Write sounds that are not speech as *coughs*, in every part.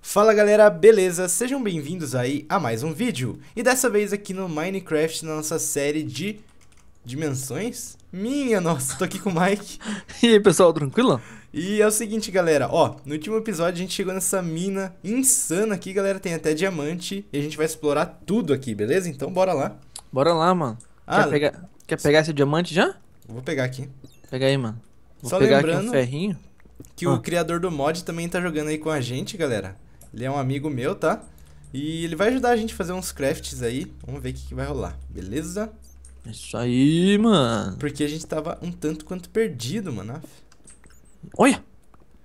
Fala galera, beleza? Sejam bem-vindos aí a mais um vídeo. E dessa vez aqui no Minecraft, na nossa série de dimensões. Minha nossa, tô aqui com o Mike. *laughs* e aí pessoal, tranquilo? E é o seguinte, galera, ó, no último episódio a gente chegou nessa mina insana aqui, galera, tem até diamante e a gente vai explorar tudo aqui, beleza? Então bora lá. Bora lá, mano. Ah, quer, pegar, quer pegar esse diamante já? Vou pegar aqui. Pega aí, mano. Vou Só pegar lembrando aqui um ferrinho. que ah. o criador do mod também tá jogando aí com a gente, galera. Ele é um amigo meu, tá? E ele vai ajudar a gente a fazer uns crafts aí. Vamos ver o que, que vai rolar, beleza? É isso aí, mano. Porque a gente tava um tanto quanto perdido, mano. Olha!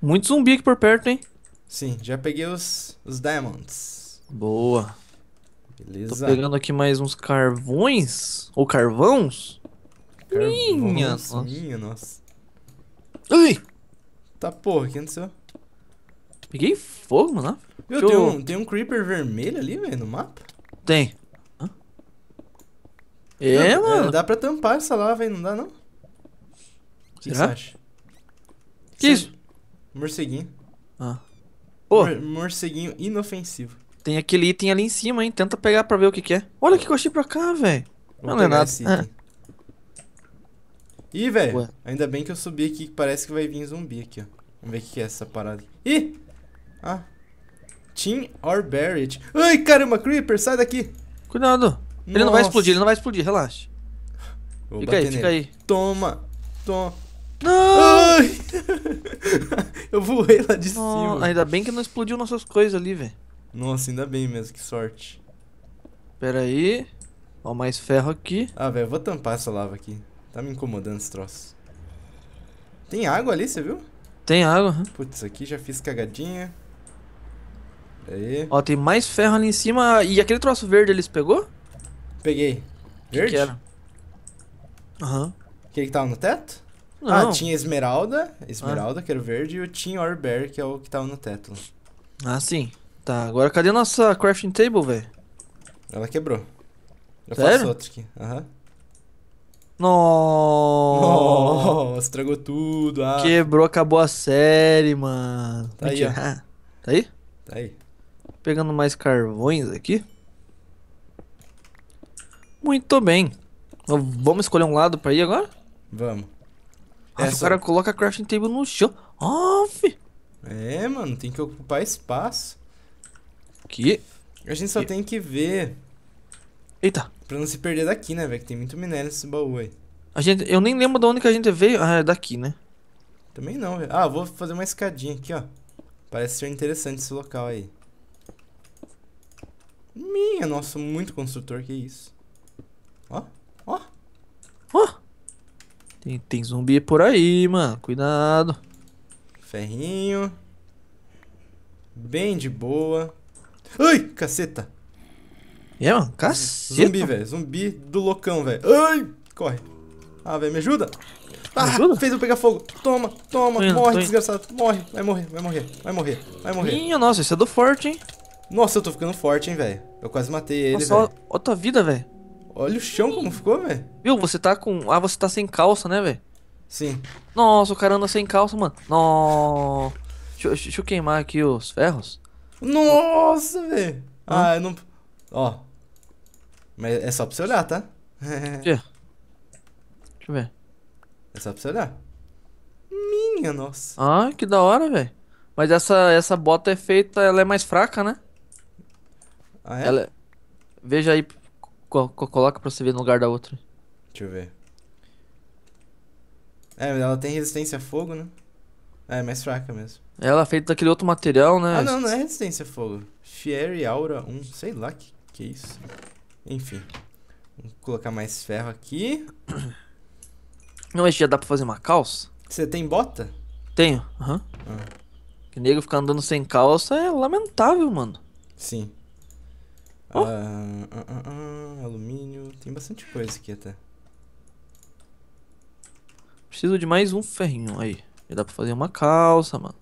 Muito zumbi aqui por perto, hein? Sim, já peguei os, os diamonds. Boa. Beleza. Tô pegando aqui mais uns carvões. Ou carvãos? carvões minha, nossa. Minha, nossa. Ai! Tá porra, o que aconteceu? Peguei fogo, mano. Meu, tem, um, tem um Creeper vermelho ali, velho, no mapa? Tem. Hã? É, não, é, mano. É, dá pra tampar essa lá, velho, não dá não? O que você acha? Que é isso? Morceguinho. Ah. Oh. morceguinho inofensivo. Tem aquele item ali em cima, hein? Tenta pegar pra ver o que, que é. Olha o que eu achei pra cá, velho. Não, não é nada. Ah. Ih, velho. Ainda bem que eu subi aqui, que parece que vai vir zumbi aqui, ó. Vamos ver o que, que é essa parada. Ih! Ah, Team or Barret. Ai, caramba, Creeper, sai daqui. Cuidado. Nossa. Ele não vai explodir, ele não vai explodir, relaxa. Vou fica aí, nele. fica aí. Toma, toma. Não! Ai. *laughs* eu voei lá de cima. Ainda bem que não explodiu nossas coisas ali, velho. Nossa, ainda bem mesmo, que sorte. Pera aí. Ó, mais ferro aqui. Ah, velho, eu vou tampar essa lava aqui. Tá me incomodando esse troço. Tem água ali, você viu? Tem água. Putz, aqui já fiz cagadinha. Aí. Ó, tem mais ferro ali em cima. E aquele troço verde eles pegou? Peguei. Verde? Que que era? Aham. Uhum. que que tava no teto? Ah, Não. Ah, tinha esmeralda, esmeralda, ah. que era o verde, e o Team Orbear, que é o que tava no teto. Ah, sim. Tá, agora cadê a nossa crafting table, velho? Ela quebrou. Eu Sério? faço aqui. Aham. Uhum. Nossa, estragou tudo. Ah. Quebrou, acabou a série, mano. Tá Mentira. aí, ó. *laughs* Tá aí? Tá aí. Pegando mais carvões aqui. Muito bem. Vamos escolher um lado pra ir agora? Vamos. Nossa, Essa... O cara coloca a crafting table no chão. Off! É, mano, tem que ocupar espaço. Que? A gente só que... tem que ver. Eita. Pra não se perder daqui, né, velho? Que tem muito minério nesse baú aí. A gente, eu nem lembro de onde que a gente veio. Ah, é daqui, né? Também não, velho. Ah, vou fazer uma escadinha aqui, ó. Parece ser interessante esse local aí. Minha nossa, muito construtor, que isso. Ó, ó. Ó. Tem, tem zumbi por aí, mano. Cuidado. Ferrinho. Bem de boa. Ai, caceta. É, mano, caceta. Zumbi, velho. Zumbi do loucão, velho. Ai, corre. Ah, velho, me ajuda. Ah, me ajuda? fez eu pegar fogo. Toma, toma. Indo, morre, desgraçado. Morre, vai morrer, vai morrer, vai morrer, vai morrer. Minha nossa, isso é do forte, hein. Nossa, eu tô ficando forte, hein, velho. Eu quase matei ele, velho. Olha tua vida, velho. Olha o chão como ficou, velho. Viu, você tá com... Ah, você tá sem calça, né, velho? Sim. Nossa, o cara anda sem calça, mano. Nossa. Deixa, deixa, eu queimar aqui os ferros. Nossa, velho. Ah, eu não... Ó. Mas é só pra você olhar, tá? *laughs* Quê? Deixa eu ver. É só pra você olhar. Minha nossa. Ah, que da hora, velho. Mas essa, essa bota é feita, ela é mais fraca, né? Ah, é? Ela... Veja aí, co co coloca pra você ver no lugar da outra. Deixa eu ver. É, ela tem resistência a fogo, né? É, mais fraca mesmo. Ela é feita daquele outro material, né? Ah, não, não é resistência a fogo. Fiery Aura 1, sei lá que, que é isso. Enfim. Vou colocar mais ferro aqui. *coughs* Não, mas já dá pra fazer uma calça? Você tem bota? Tenho, aham. Uhum. Ah. Que nego ficar andando sem calça é lamentável, mano. Sim. Oh. alumínio, tem bastante coisa aqui até. Preciso de mais um ferrinho aí. Já dá pra fazer uma calça, mano.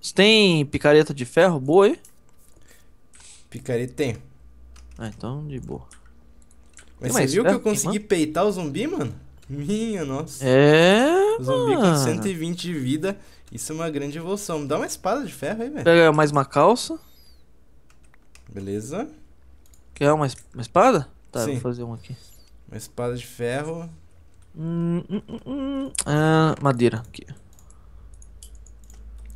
Você tem picareta de ferro boa aí? Picareta tem. Ah, então de boa. Mas você viu que eu consegui peitar o zumbi, mano? Minha nossa. É. O zumbi mano. com 120 de vida. Isso é uma grande evolução. Me dá uma espada de ferro aí, velho. Pega mais uma calça. Beleza. Quer uma, uma espada? Tá, Sim. vou fazer uma aqui. Uma espada de ferro. Hum, hum, hum, hum. ah, madeira aqui.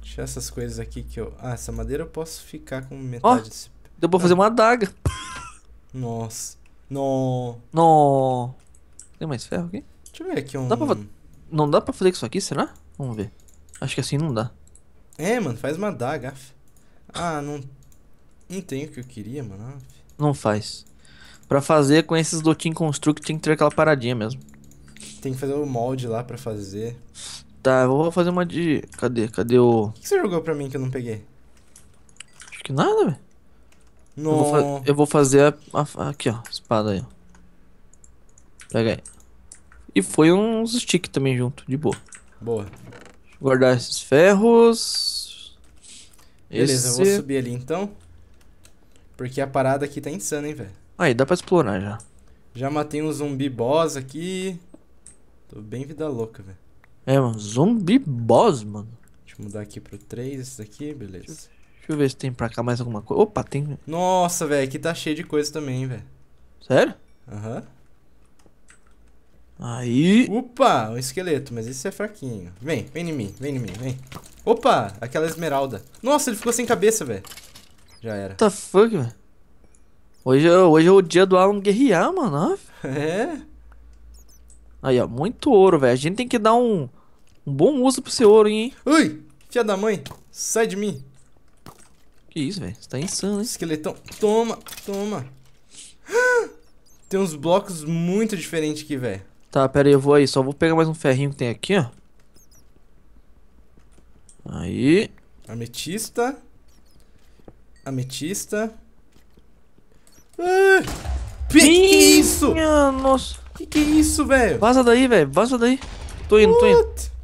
Deixa essas coisas aqui que eu. Ah, essa madeira eu posso ficar com metade oh, desse. Deu pra fazer ah. uma adaga. Nossa. Não. Não. Tem mais ferro aqui? Deixa eu ver aqui um. Dá pra... Não dá pra fazer isso aqui, será? Vamos ver. Acho que assim não dá. É, mano, faz uma adaga. Ah, não. Não tem o que eu queria, mano. Não faz. Pra fazer com esses do Team Construct tem que ter aquela paradinha mesmo. Tem que fazer o molde lá pra fazer. Tá, eu vou fazer uma de. Cadê? Cadê o. O que, você jogou pra mim que eu não peguei? Acho que nada, velho. Não. Eu, vou fa... eu vou fazer a... a... Aqui, ó. Espada aí, ó. Pega aí. E foi uns stick também junto, de boa. Boa. Deixa eu guardar esses ferros. Beleza, Esse... eu vou subir ali então. Porque a parada aqui tá insana, hein, velho. Aí, dá pra explorar já. Já matei um zumbi boss aqui. Tô bem vida louca, velho. É, mano, zumbi boss, mano. Deixa eu mudar aqui pro 3, esse daqui, beleza. Deixa, eu ver se tem pra cá mais alguma coisa. Opa, tem. Nossa, velho, aqui tá cheio de coisa também, velho. Sério? Aham. Uhum. Aí. Opa, um esqueleto, mas esse é fraquinho. Vem, vem em mim, vem em mim, vem. Opa, aquela esmeralda. Nossa, ele ficou sem cabeça, velho. Já era. What the fuck, velho? Hoje, é, hoje é o dia do Alan guerrear, mano. É? Aí, ó, muito ouro, velho. A gente tem que dar um, um bom uso pro seu ouro, hein? Ui, filha da mãe, sai de mim. Que isso, velho? Você tá insano, hein? Esqueletão. Toma, toma. *gasps* Tem uns blocos muito diferentes aqui, velho. Tá, pera aí, eu vou aí. Só vou pegar mais um ferrinho que tem aqui, ó. Aí. Ametista. Ametista. Ah, que, que é isso? Minha nossa. Que que é isso, velho? Vaza daí, velho. Vaza daí. Tô indo, What? tô indo.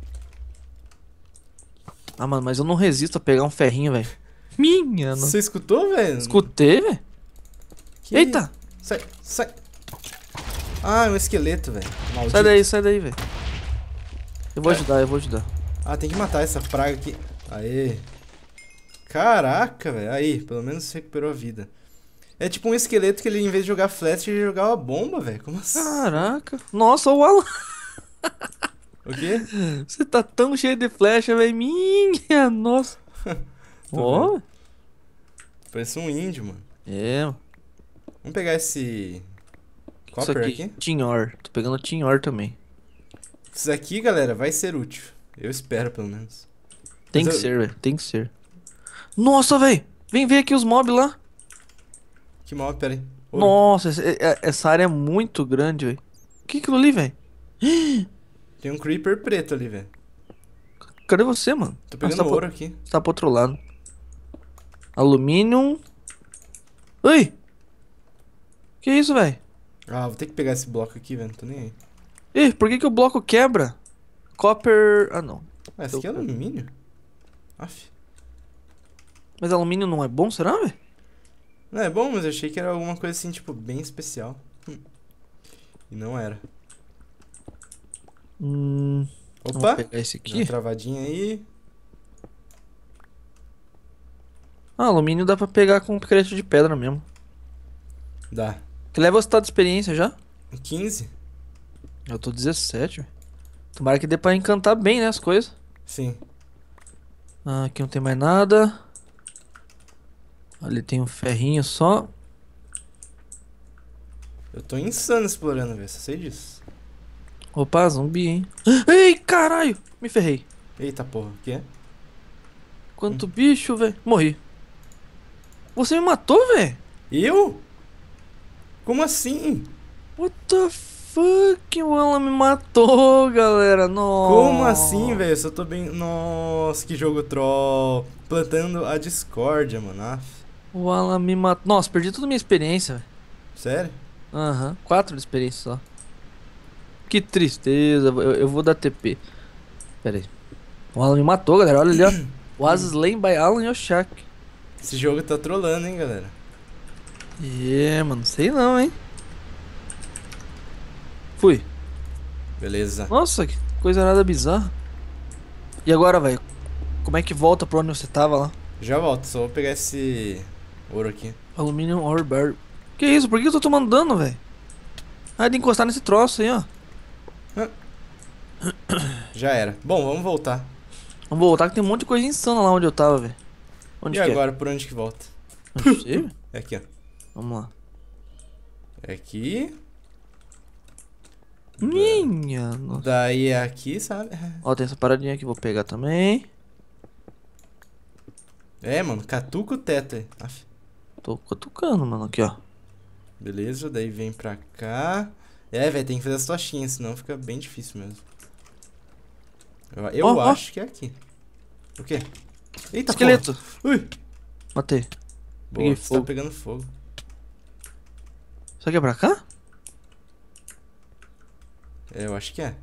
Ah, mano, mas eu não resisto a pegar um ferrinho, velho. Minha nossa. Você escutou, velho? Escutei, velho. Eita. Sai, sai. Ah, é um esqueleto, velho. Sai daí, sai daí, velho. Eu vou é. ajudar, eu vou ajudar. Ah, tem que matar essa praga aqui. Aê. Caraca, velho. Aí, pelo menos recuperou a vida. É tipo um esqueleto que ele, em vez de jogar flash, ele jogava uma bomba, velho. Como assim? Caraca. Nossa, o Alan. O quê? *laughs* Você tá tão cheio de flecha, velho. Minha nossa. *laughs* Ó. oh. Parece um índio, mano. É. Vamos pegar esse. Copper isso aqui? aqui? Tinhor. Tô pegando Tinhor também. Isso aqui, galera, vai ser útil. Eu espero, pelo menos. Tem Mas que eu... ser, velho. Tem que ser. Nossa, velho. Vem ver aqui os mobs lá. Que mob, pera aí. Nossa, é, é, essa área é muito grande, velho. O que é aquilo ali, velho? *gasps* Tem um creeper preto ali, velho. Cadê você, mano? Tô pegando ah, tá ouro aqui. Você tá pro outro lado. Alumínio. Ui! Que isso, velho? Ah, vou ter que pegar esse bloco aqui, velho. Não tô nem aí. Ih, por que, que o bloco quebra? Copper. Ah, não. Ué, ah, esse aqui é alumínio? Aff. Mas alumínio não é bom, será, velho? Não, é bom, mas eu achei que era alguma coisa assim, tipo, bem especial. Hum. E não era. Hum, Opa! Vou pegar esse aqui. uma travadinha aí. Ah, alumínio dá pra pegar com crédito de pedra mesmo. Dá. Que leva você tá de experiência já? 15. Eu tô 17, velho. Tomara que dê pra encantar bem, né, as coisas. Sim. Ah, aqui não tem mais nada. Ali tem um ferrinho só. Eu tô insano explorando, velho. Você sei disso. Opa, zumbi, hein? *gasps* Ei, caralho! Me ferrei. Eita porra, o que é? Quanto hum. bicho, velho. Morri. Você me matou, velho? Eu? Como assim? What the fuck? O Alan me matou, galera. Nossa. Como assim, velho? Eu só tô bem. Nossa, que jogo troll. Plantando a discórdia, mano. Aff. Ah, o Alan me matou. Nossa, perdi toda a minha experiência, velho. Sério? Aham, uhum. quatro de experiência só. Que tristeza, eu, eu, vou dar TP. Pera aí. O Alan me matou, galera. Olha ali, ó. *clears throat* O Asas by Alan Yoshak. Esse jogo tá trolando, hein, galera. É, yeah, mano, sei não, hein. Fui. Beleza. Nossa, que coisa nada bizarra. E agora, velho? Como é que volta pra onde você tava lá? Já volto, só vou pegar esse ouro aqui. Aluminium ore barrel. Que isso? Por que eu tô tomando dano, velho? Ah, de encostar nesse troço aí, ó. *coughs* Já era. Bom, vamos voltar. Vamos voltar que tem um monte de coisa insana lá onde eu tava, velho. e é? agora, é? por onde que volta? É, *coughs* é aqui, ó. Vamos lá. É aqui. Minha da... nossa. Daí é aqui, sabe? *laughs* Ó, tem essa paradinha aqui, vou pegar também. É, mano, catuca o teto aí. Aff. Tô cutucando, mano, aqui, ó. Beleza, daí vem pra cá. É, velho, tem que fazer as tochinhas, senão fica bem difícil mesmo. Eu, eu oh, acho oh. que é aqui. O quê? Eita, Esqueleto! Porra. Ui! Matei. Boa, Peguei você tá fogo. tá pegando fogo. Será que é pra cá? É, eu acho que é.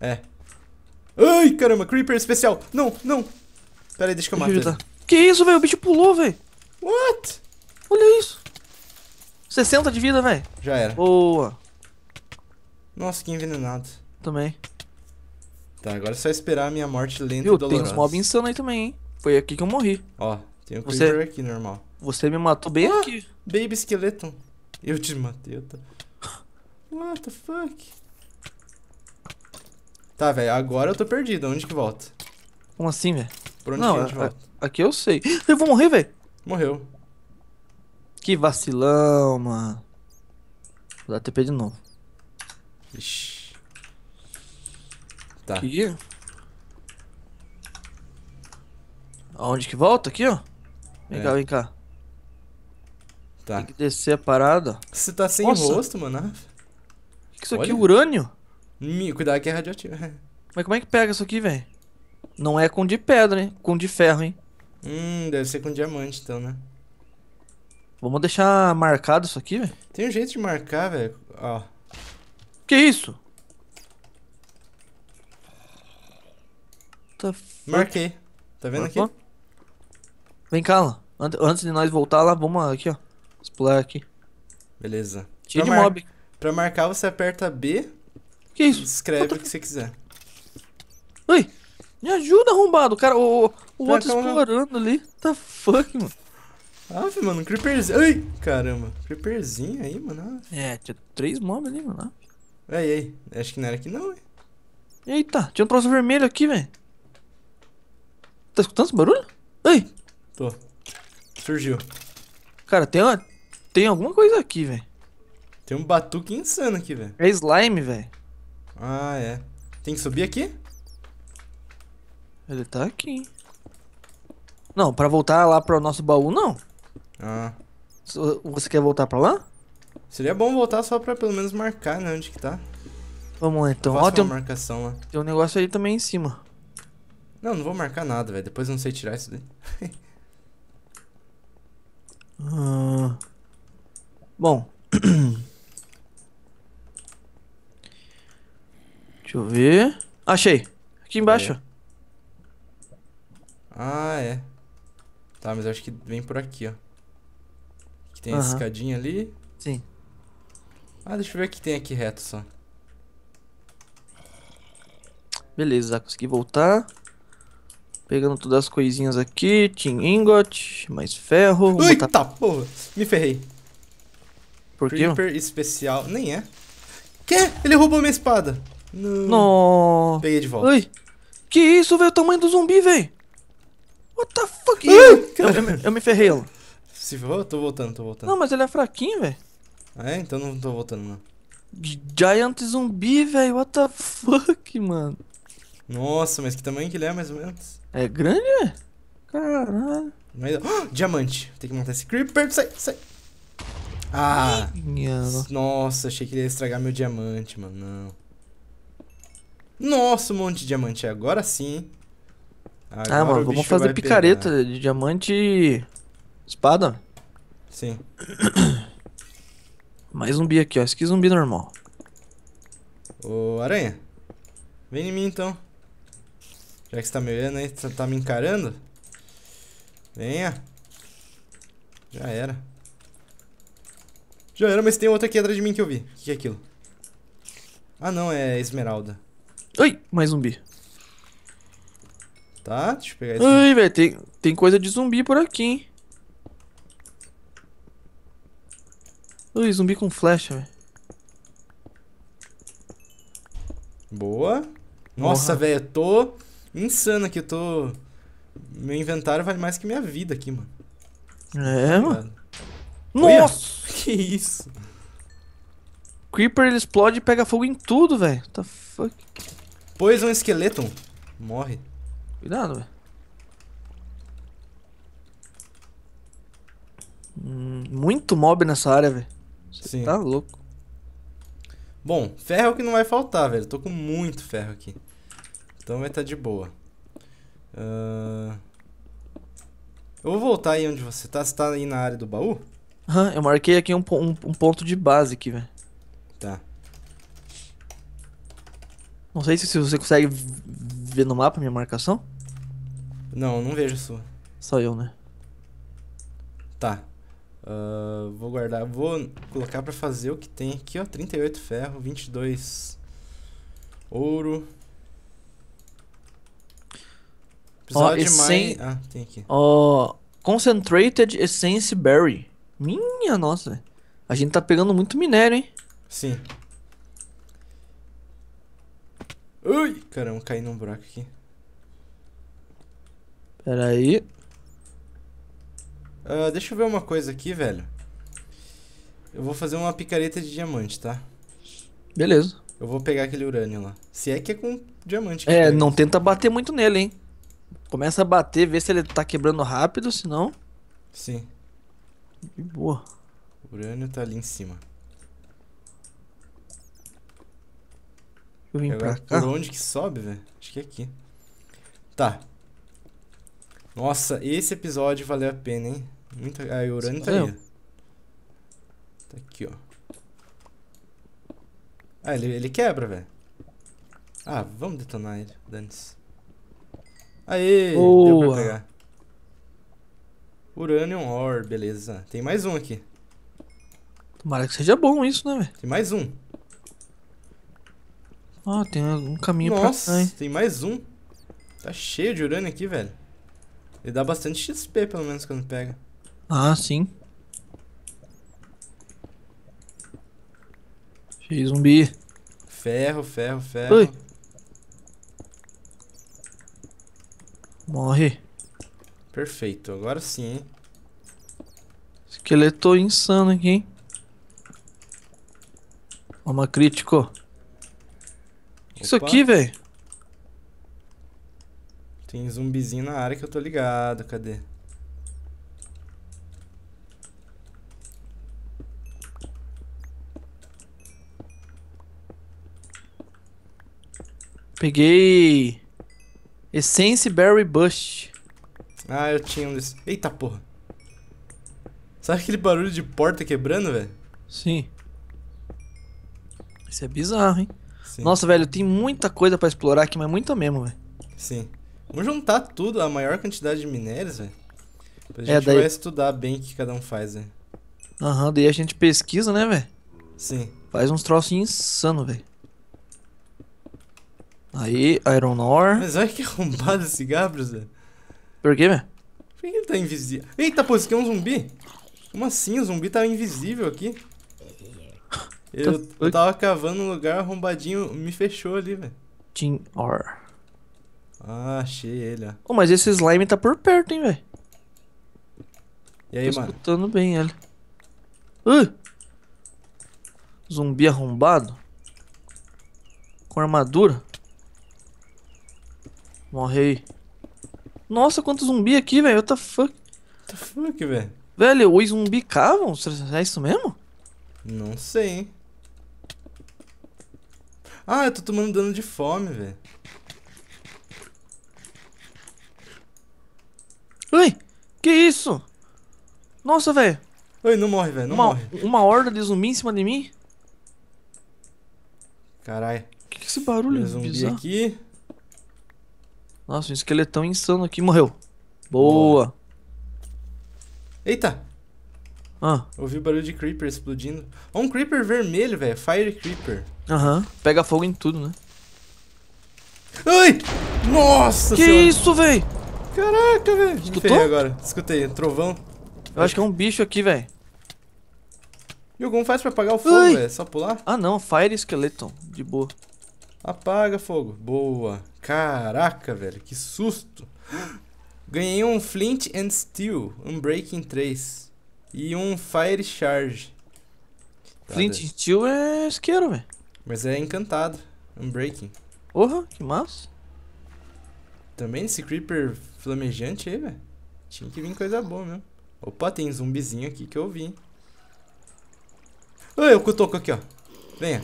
É. Ai, caramba, Creeper especial! Não, não! Pera aí, deixa que eu mato ele. Que isso, velho? O bicho pulou, velho! What? Olha isso. 60 de vida, velho. Já era. Boa. Nossa, que envenenado. Também. Tá, agora é só esperar a minha morte lenta Viu, e dolorosa. tem uns mobs insanos aí também, hein. Foi aqui que eu morri. Ó, tem um Você- aqui, normal. Você me matou bem Ah, aqui. Baby Skeleton. Eu te matei, eu tô... What the fuck? Tá, velho, agora eu tô perdido. Onde que volta? Como assim, velho? Por onde Não, que a gente volta? aqui eu sei. *gasps* Eu vou morrer, velho. Morreu. Que vacilão, mano. Vou dar TP de novo. Ixi. Tá. E... Aonde que volta? Aqui, ó. Vem é. cá, vem cá. Tá. Tem que descer a parada. Você tá sem Nossa. rosto, mano. Que, né? que isso Olha. aqui? Urânio? Me cuidado que é radioativo. *laughs* Mas como é que pega isso aqui, velho? Não é com de pedra, hein? Com de ferro, hein? Hum, deve ser com diamante, então, né? Vamos deixar marcado isso aqui, velho. Tem um jeito de marcar, velho. Ó. Que isso? Tá Marquei. Tá vendo Marcou? aqui? Vem cá, lá. Antes de nós voltar lá, vamos aqui, ó. Explorar aqui. Beleza. Tira de mob. Pra marcar, você aperta B. Que isso? Escreve Outra... o que você quiser. Ui! Me ajuda, arrombado. Cara, o, o outro né? explorando ali. Tá fuck, mano. Ave, mano, creeperzinho. Ai, caramba. Creeperzinho aí, mano. É, tinha três mobs ali, mano. Ai, é, ai. Acho que não era aqui não, hein. Eita, tinha um troço vermelho aqui, velho. Tá escutando esse barulho? Ai. Tô. Surgiu. Cara, tem, uma... tem alguma coisa aqui, velho. Tem um batuque insano aqui, velho. É slime, velho. Ah, é. Tem que subir aqui? Ele tá aqui. Não, pra voltar lá pro nosso baú, não. Ah. Você quer voltar pra lá? Seria bom voltar só pra pelo menos marcar, né? Onde que tá. Vamos lá então. Ó, tem, um... marcação lá. tem um negócio aí também em cima. Não, não vou marcar nada, velho. Depois eu não sei tirar isso daí. ah. Bom. *clears throat* Deixa eu ver. Achei. Aqui embaixo. É. Ah, é. Tá, mas eu acho que vem por aqui, ó. Aqui tem uhum. -huh. escadinha ali. Sim. Ah, deixa eu ver o que tem aqui reto só. Beleza, consegui voltar. Pegando todas as coisinhas aqui. Team ingot, mais ferro. Eita botar... porra, me ferrei. Por quê? Creeper especial. Nem é. Quê? Ele roubou minha espada. Não. Peguei de volta. Ai. Que isso, velho? O tamanho do zumbi, velho. What the fuck? eu, eu, eu me ferrei, ó. Se eu Tô voltando, tô voltando. Não, mas ele é fraquinho, velho. Ah, é? Então não tô voltando, não. Giant zumbi, velho. What the fuck, mano. Nossa, mas que tamanho que ele é, mais ou menos? É grande, é? Caralho. Mas... Oh, *gasps* diamante. Tem que matar esse creeper. Sai, sai. Ah. nossa, achei que ele ia estragar meu diamante, mano. Não. Nossa, um monte de diamante. Agora sim, hein? Ah, Agora ah, mano, vamos fazer picareta pegar. de diamante e espada. Sim. *coughs* Mais zumbi aqui, ó. esqueci aqui é zumbi normal. Ô, aranha. Vem em mim, então. Já que você tá me olhando aí, você tá me encarando. Venha. Já era. Já era, mas tem outra aqui atrás de mim que eu vi. O que é aquilo? Ah, não. É esmeralda. Oi, mais zumbi. Tá? Deixa eu pegar esse. Ai, velho, tem, tem coisa de zumbi por aqui, hein? Ui, zumbi com flecha, velho. Boa. Nossa, velho, eu tô insano aqui. Eu tô. Meu inventário vale mais que minha vida aqui, mano. É, tá mano. Nossa! Uia, *laughs* que isso? Creeper ele explode e pega fogo em tudo, velho. Tá fuck. Pois um esqueleto. Morre. Cuidado, velho. Hum, muito mob nessa área, velho. Você Sim. tá louco. Bom, ferro é o que não vai faltar, velho. Tô com muito ferro aqui. Então vai estar tá de boa. Uh... Eu vou voltar aí onde você tá. Você tá aí na área do baú? Aham, eu marquei aqui um, um, um, ponto de base aqui, velho. Tá. Não sei se você consegue ver no mapa minha marcação. Não, não vejo a sua. Só eu, né? Tá. Uh, vou guardar. Vou colocar pra fazer o que tem aqui, ó. 38 ferro, 22 ouro. Precisava ó, de essen... mais... Ah, tem aqui. Ó, Concentrated Essence Berry. Minha nossa, A gente tá pegando muito minério, hein? Sim. Ui, caramba, caí num buraco aqui. Pera aí. Uh, deixa eu ver uma coisa aqui, velho. Eu vou fazer uma picareta de diamante, tá? Beleza. Eu vou pegar aquele urânio lá. Se é que é com diamante. É, não isso. tenta bater muito nele, hein? Começa a bater, vê se ele tá quebrando rápido, senão. Sim. De boa. O urânio tá ali em cima. Deixa eu vim pra cá. Por onde que sobe, velho? Acho que é aqui. Tá, nossa, esse episódio valeu a pena, hein? Muita... A Yorani tá aí. Tá aqui, ó. Ah, ele, ele quebra, velho. Ah, vamos detonar ele, dane-se. Aê, Boa. deu pra pegar. Uranium Ore, beleza. Tem mais um aqui. Tomara que seja bom isso, né, velho? Tem mais um. Ah, tem um caminho Nossa, pra cá, hein? tem mais um. Tá cheio de urânio aqui, velho. Ele dá bastante XP, pelo menos, quando pega. Ah, sim. Cheio zumbi. Ferro, ferro, ferro. Ui. Morre. Perfeito, agora sim, hein? Esqueleto insano aqui, hein? Uma crítico. Isso aqui, velho? Tem zumbizinho na área que eu tô ligado. Cadê? Peguei Essence Berry Bush. Ah, eu tinha um desse. Eita porra. Sabe aquele barulho de porta quebrando, velho? Sim. Isso é bizarro, hein? Sim. Nossa, velho, tem muita coisa para explorar aqui, mas muita mesmo, velho. Sim. Vamos juntar tudo, a maior quantidade de minérios, velho. A é, gente é, daí... vai estudar bem o que cada um faz, velho. Aham, uhum, daí a gente pesquisa, né, velho? Sim. Faz uns trocinhos insano, velho. Aí, Iron Ore. Mas olha que *laughs* arrombado esse Gabriel, velho. Por quê, velho? Por que ele tá invisível? Eita, pô, isso aqui é um zumbi? Como assim? O zumbi tá invisível aqui. Eu, *laughs* tá eu tava cavando um lugar arrombadinho, me fechou ali, velho. Team Ore. Ah, achei ele, ó. Oh, mas esse slime tá por perto, hein, velho. E aí, Tô mano? escutando bem ele. Uh! Zumbi arrombado. Com armadura. Morri. Nossa, quanto zumbi aqui, velho. What the fuck? What the fuck, velho? Velho, os zumbi cavam? É isso mesmo? Não sei, hein. Ah, eu tô tomando dano de fome, velho. Ei, que isso? Nossa, velho. Ei, não morre, velho, não uma, morre. Uma horda de zumbi em cima de mim? Caralho. Que que é esse barulho Tem zumbi bizarro? aqui. Nossa, um esqueletão insano aqui. Morreu. Boa. Boa. Eita. Ah. Ouvi o barulho de creeper explodindo. Ó, um creeper vermelho, velho. Fire creeper. Aham. Uhum. Pega fogo em tudo, né? Ai! Nossa Que senhora. isso, velho? Caraca, velho. Escutei agora. Escutei, trovão. Eu acho que é um bicho aqui, velho. E como faz pra apagar o fogo, velho? É só pular? Ah, não. Fire Skeleton. De boa. Apaga fogo. Boa. Caraca, velho. Que susto. Ganhei um Flint and Steel, um Breaking 3 e um Fire Charge. Tá, Flint and Steel é isqueiro, velho. Mas é encantado, um Breaking. Porra, que massa. Também esse Creeper flamejante aí, velho. Tinha que vir coisa boa mesmo. Opa, tem zumbizinho aqui que eu vi. Oi, o Cotoco aqui, ó. Venha.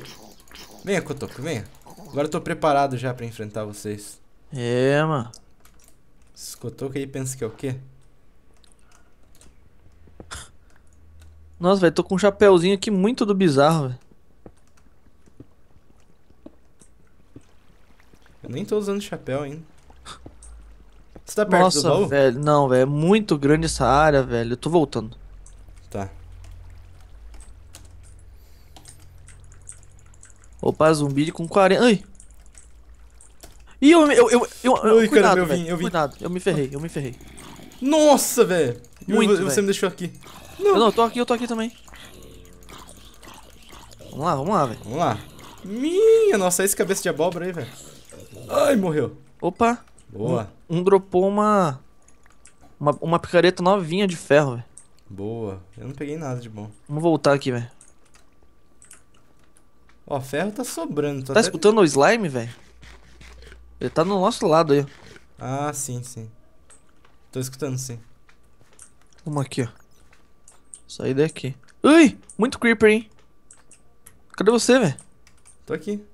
Venha, Cotoco, venha. Agora eu tô preparado já pra enfrentar vocês. É, mano. Esse Cotoco aí pensa que é o quê? Nossa, velho, tô com um chapéuzinho aqui muito do bizarro, velho. Eu nem tô usando chapéu ainda. Você tá perto Nossa, do baú? velho, não, velho. É muito grande essa área, velho. Eu tô voltando. Tá. Opa, zumbi com 40. Ai! Ih, eu. eu, eu, eu, eu Oi, cuidado, cara, eu vim, eu vim. Cuidado, eu me ferrei, eu me ferrei. Nossa, velho! Muito. Eu, você me deixou aqui. Não. Eu não, eu tô aqui, eu tô aqui também. Vamos lá, vamos lá, velho. Vamos lá. Minha nossa, esse cabeça de abóbora aí, velho. Ai, morreu. Opa. Boa um dropou uma, uma, uma picareta novinha de ferro, velho. Boa. Eu não peguei nada de bom. Vamos voltar aqui, velho. Ó, ferro tá sobrando. Tá até... escutando o slime, velho? Ele tá no nosso lado aí. Ah, sim, sim. Tô escutando, sim. Vamos aqui, ó. Sair daqui. Ui! Muito creeper, hein? Cadê você, velho? Tô aqui.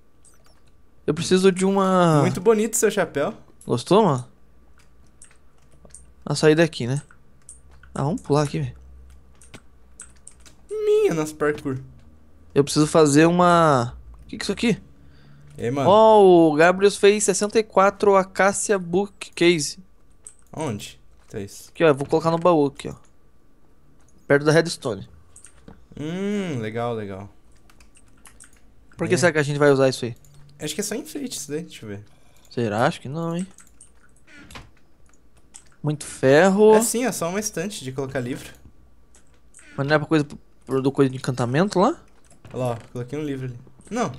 Eu preciso de uma... Muito bonito seu chapéu. Gostou, mano? a saída aqui, né? Ah, vamos pular aqui, velho. Minha nas parkour. Eu preciso fazer uma... O que é isso aqui? E mano? Ó, oh, o Gabriel fez 64 Acacia Bookcase. Onde? Tá isso. Aqui, ó. Vou colocar no baú aqui, ó. Perto da redstone. Hum, legal, legal. Por que é. será que a gente vai usar isso aí? Acho que é só enfeite isso daí, deixa eu ver. Será? Acho que não, hein? muito ferro. É sim, é só uma estante de colocar livro. Mas não é pra coisa, pra coisa de encantamento lá? Olha lá, ó, coloquei um livro ali. Não.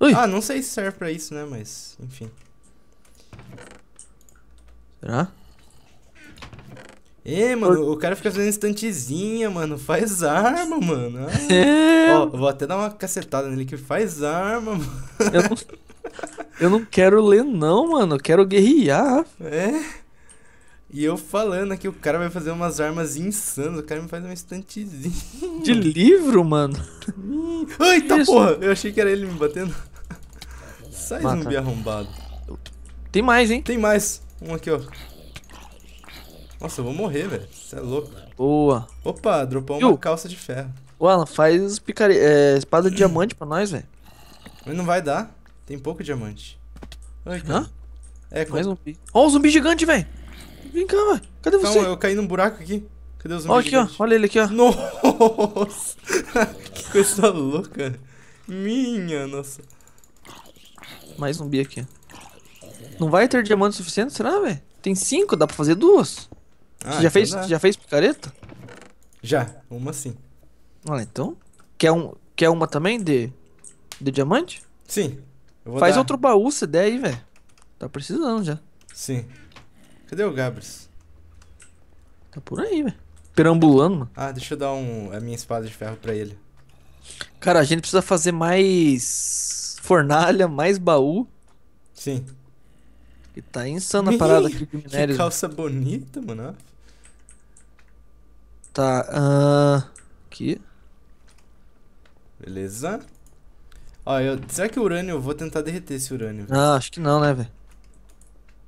Ui. Ah, não sei se serve pra isso, né? Mas, enfim. Será? É, mano, Por... o cara fica fazendo estantezinha, mano. Faz arma, mano. Ah. *laughs* é. Ó, vou até dar uma cacetada nele que faz arma, mano. Eu não, eu não quero ler, não, mano. Eu quero guerrear. É. E eu falando aqui, o cara vai fazer umas armas insanas, o cara me faz uma estantezinha. De livro, mano? Eita Isso. porra! Eu achei que era ele me batendo. Sai Mata. zumbi arrombado. Tem mais, hein? Tem mais. Um aqui, ó. Nossa, eu vou morrer, velho. Você é louco. Boa. Opa, dropou uma calça de ferro. O Alan, faz picare... É, espada de diamante pra nós, velho. Mas não vai dar. Tem pouco diamante. Ai, Hã? É, Mais um zumbi. Ó, oh, um zumbi gigante, velho. Vem cá, mano Cadê então, você? Calma, eu caí num buraco aqui. Cadê os Olha aqui, ó. Olha ele aqui, ó. Nossa! *laughs* que coisa louca. Minha, nossa. Mais zumbi aqui. Não vai ter diamante suficiente, será, velho? Tem cinco, dá pra fazer duas. Ah, você já, então fez, já fez picareta? Já, uma sim. Ah, então. Quer, um, quer uma também de, de diamante? Sim. Faz dar. outro baú se der aí, velho. Tá precisando já. Sim. Cadê o Gabris? Tá por aí, velho. Perambulando, mano. Ah, deixa eu dar um, a minha espada de ferro pra ele. Cara, a gente precisa fazer mais fornalha, mais baú. Sim. E tá insana a parada aqui de minérios. *laughs* Que calça bonita, mano. Tá, uh, aqui. Beleza. Ó, eu... será que o urânio? Eu vou tentar derreter esse urânio. Ah, acho que não, né, velho.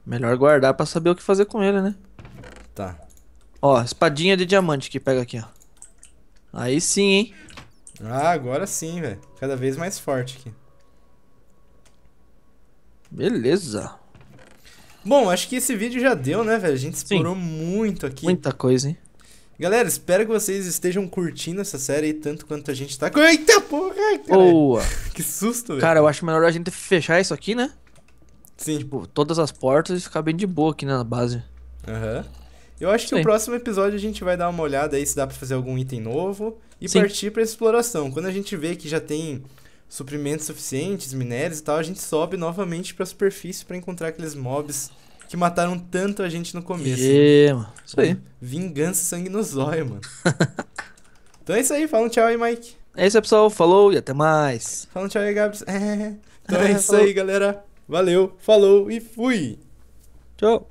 Melhor guardar pra saber o que fazer com ele, né? Tá. Ó, espadinha de diamante que pega aqui, ó. Aí sim, hein? Ah, agora sim, velho. Cada vez mais forte aqui. Beleza. Bom, acho que esse vídeo já deu, né, velho? A gente explorou sim. muito aqui. Muita coisa, hein? Galera, espero que vocês estejam curtindo essa série aí, tanto quanto a gente tá. Eita porra! Cara. Boa! *laughs* que susto, velho. Cara, eu acho melhor a gente fechar isso aqui, né? Sim. Tipo, todas as portas e ficar bem de boa aqui na base. Aham. Uhum. Eu acho Sim. que o próximo episódio a gente vai dar uma olhada aí se dá para fazer algum item novo e Sim. partir para exploração. Quando a gente vê que já tem suprimentos suficientes, minérios e tal, a gente sobe novamente para a superfície para encontrar aqueles mobs que mataram tanto a gente no começo. É, mano. Isso aí. Vingança sangue no zóio, mano. *laughs* então é isso aí, fala um tchau aí, Mike. É isso aí, pessoal. Falou e até mais. Fala um tchau aí, Gabs. *laughs* então é *laughs* isso aí, galera. Valeu, falou e fui! Tchau!